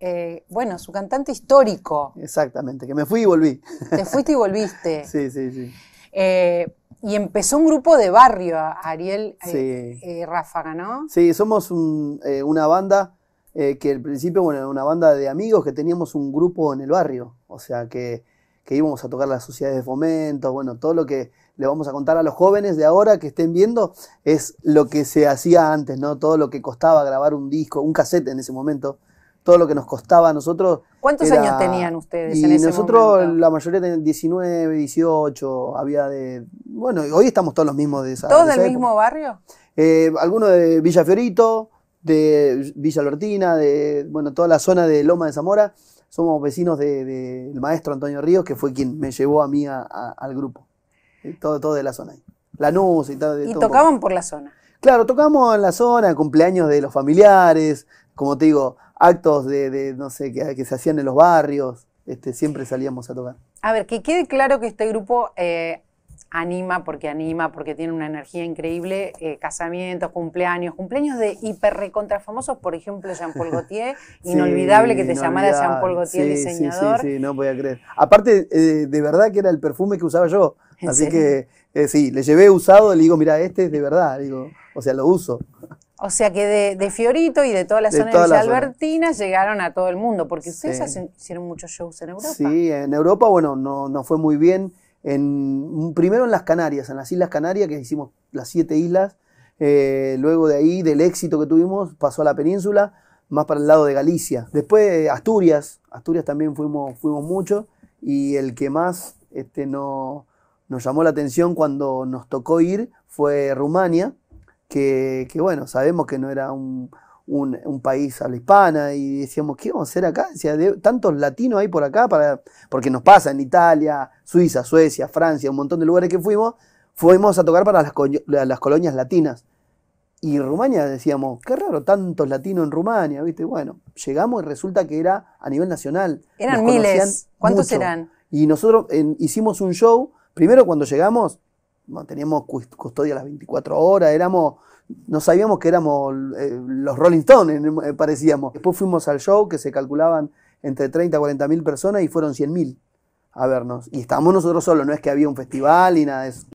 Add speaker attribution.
Speaker 1: Eh, bueno, su cantante histórico. Exactamente, que me fui y volví. Te fuiste y
Speaker 2: volviste. sí, sí, sí.
Speaker 1: Eh, y empezó un grupo de barrio, Ariel eh, Ráfaga, ¿no?
Speaker 2: Sí, somos una banda que al principio, bueno, era una banda de amigos que teníamos un grupo en el barrio, o sea, que, que íbamos a tocar las sociedades de fomento, bueno, todo lo que le vamos a contar a los jóvenes de ahora que estén viendo es lo que se hacía antes, ¿no? Todo lo que costaba grabar un disco, un cassette en ese momento, todo lo que nos costaba a nosotros. ¿Cuántos años tenían ustedes en ese nosotros, la mayoría tenían 19, 18, había de. Bueno, hoy estamos todos los mismos de esa. ¿Todos del mismo barrio? Eh, algunos de Villa Fiorito, de Villa Lortina, de bueno, toda la zona de Loma de Zamora. Somos vecinos del maestro Antonio Ríos, que fue quien me llevó a mí al grupo. Eh, todo, todo de la zona ahí. NUS y tal. y tocaban por la zona. Claro, tocamos en la zona, cumpleaños de los familiares, como te digo, actos de, no sé, que, se hacían en los barrios, este, siempre salíamos a tocar.
Speaker 1: A ver, que quede claro que este grupo eh, anima porque anima, porque tiene una energía increíble, eh, casamientos, cumpleaños, cumpleaños de hiper recontra famosos, por ejemplo, Jean-Paul Gaultier, inolvidable que te llamara Jean-Paul Gaultier diseñador. Sí, sí, sí,
Speaker 2: no podía creer. Aparte, eh, de verdad que era el perfume que usaba yo, así que eh, sí, le llevé usado, le digo, mira, este es de verdad, digo, o sea, lo uso.
Speaker 1: O sea que de, Fiorito y de toda la zona de Albertina llegaron a todo el mundo, porque ustedes hicieron muchos shows en Europa.
Speaker 2: Sí, en Europa, bueno, no, no fue muy bien primero en las Canarias, en las Islas Canarias, que hicimos las siete islas. Eh, luego de ahí, del éxito que tuvimos, pasó a la península, más para el lado de Galicia. Después Asturias, Asturias también fuimos, fuimos mucho y el que más este, nos llamó la atención cuando nos tocó ir fue Rumania, que, que bueno, sabemos que no era un, un, país a la hispana y decíamos, ¿qué vamos a hacer acá? tantos latinos hay por acá, para, porque nos pasa en Italia, Suiza, Suecia, Francia, un montón de lugares que fuimos, fuimos a tocar para las, colonias latinas. Y Rumania decíamos, qué raro, tantos latinos en Rumania, ¿viste? Bueno, llegamos y resulta que era a nivel nacional. Eran miles. ¿Cuántos eran? Y nosotros hicimos un show, primero cuando llegamos, teníamos custodia las 24 horas, éramos, no sabíamos que éramos eh, los Rolling Stones, eh, parecíamos. Después fuimos al show que se calculaban entre 30 a 40 mil personas y fueron 100 mil a vernos. Y estábamos nosotros solos, no es que había un festival y nada de eso.